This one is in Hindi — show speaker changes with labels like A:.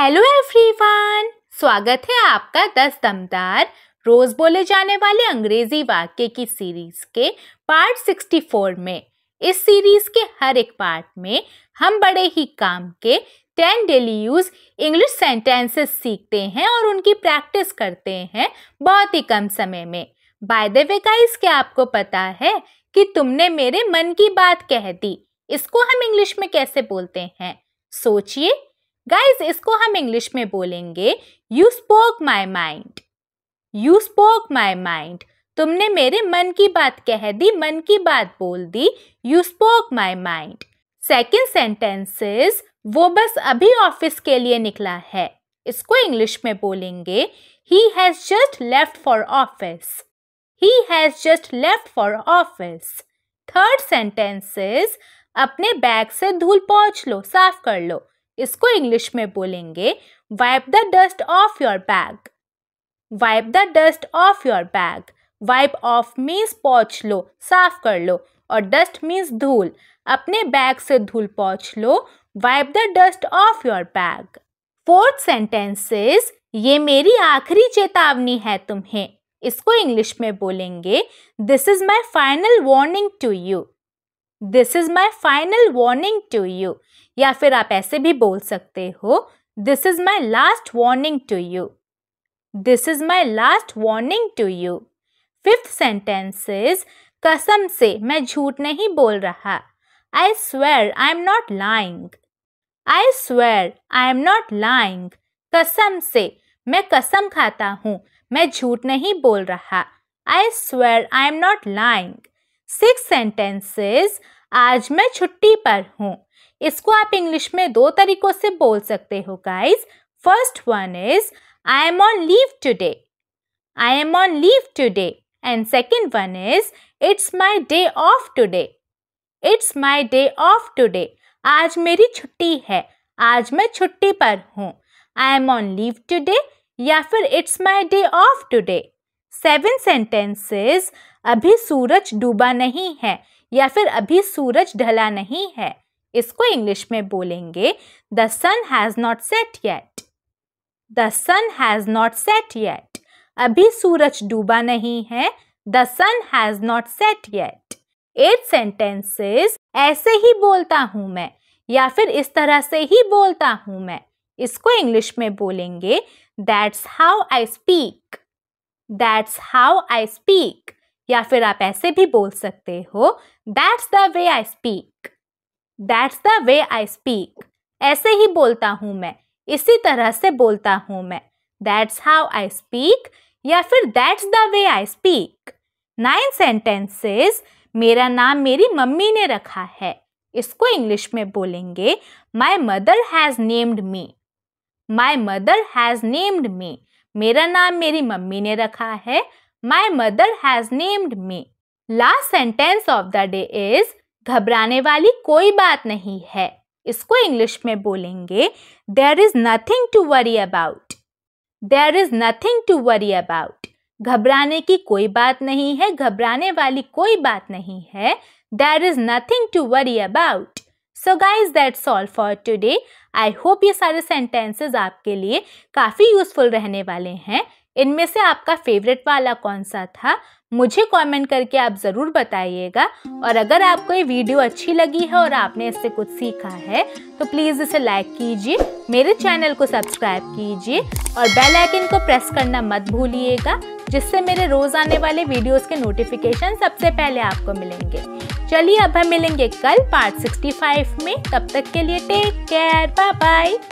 A: हेलो एवरीवन स्वागत है आपका दस दमदार रोज बोले जाने वाले अंग्रेजी वाक्य की सीरीज के पार्ट 64 में इस सीरीज के हर एक पार्ट में हम बड़े ही काम के ten daily use English sentences सीखते हैं और उनकी प्रैक्टिस करते हैं बहुत ही कम समय में बाय द वे गाइस क्या आपको पता है कि तुमने मेरे मन की बात कह दी इसको हम इंग्लिश में कैसे बोलते हैं सोचिए गाइज इसको हम इंग्लिश में बोलेंगे you spoke my mind you spoke my mind तुमने मेरे मन की बात कह दी मन की बात बोल दी you spoke my mind second sentences वो बस अभी ऑफिस के लिए निकला है इसको इंग्लिश में बोलेंगे he has just left for office he has just left for office third sentences अपने बैग से धूल पहुंच लो साफ कर लो इसको इंग्लिश में बोलेंगे wipe the dust off your bag wipe the dust off your bag wipe off means पहुँच लो साफ कर लो और डस्ट मीन्स धूल अपने बैग से धूल पहुँच लो wipe the dust off your bag fourth sentence is ये मेरी आखिरी चेतावनी है तुम्हें इसको इंग्लिश में बोलेंगे this is my final warning to you this is my final warning to you या फिर आप ऐसे भी बोल सकते हो this is my last warning to you this is my last warning to you fifth sentence is कसम से मैं झूठ नहीं बोल रहा I swear I am not lying I swear I am not lying कसम से मैं कसम खाता हूँ मैं झूठ नहीं बोल रहा I swear I am not lying six sentences आज मैं छुट्टी पर हूँ इसको आप इंग्लिश में दो तरीकों से बोल सकते हो guys first one is I am on leave today I am on leave today and second one is it's my day off today it's my day off today आज मेरी छुट्टी है आज मैं छुट्टी पर हूँ I am on leave today या फिर it's my day off today seven sentences अभी सूरज डूबा नहीं है या फिर अभी सूरज ढला नहीं है इसको इंग्लिश में बोलेंगे the sun has not set yet the sun has not set yet अभी सूरज डूबा नहीं है the sun has not set yet eight sentences ऐसे ही बोलता हूं मैं या फिर इस तरह से ही बोलता हूं मैं इसको इंग्लिश में बोलेंगे that's how I speak that's how I speak या फिर आप ऐसे भी बोल सकते हो that's the way I speak that's the way I speak ऐसे ही बोलता हूँ मैं इसी तरह से बोलता हूँ मैं दैट्स हाउ आई स्पीक या फिर that's the way I speak nine sentences मेरा नाम मेरी मम्मी ने रखा है इसको इंग्लिश में बोलेंगे my mother has named me my mother has named me मेरा नाम मेरी मम्मी ने रखा है my mother has named me last sentence of the day is घबराने वाली कोई बात नहीं है इसको इंग्लिश में बोलेंगे there is nothing to worry about there is nothing to worry about घबराने की कोई बात नहीं है घबराने वाली कोई बात नहीं है there is nothing to worry about so guys that's all for today I hope ये सारे सेंटेंसेज आपके लिए काफ़ी यूज़फुल रहने वाले हैं इनमें से आपका फेवरेट वाला कौन सा था मुझे कमेंट करके आप ज़रूर बताइएगा और अगर आपको ये वीडियो अच्छी लगी है और आपने इससे कुछ सीखा है तो प्लीज़ इसे लाइक कीजिए मेरे चैनल को सब्सक्राइब कीजिए और बेल आइकन को प्रेस करना मत भूलिएगा जिससे मेरे रोज़ आने वाले वीडियोस के नोटिफिकेशन सबसे पहले आपको मिलेंगे चलिए अब हम मिलेंगे कल पार्ट 65 में तब तक के लिए टेक केयर बाय बाय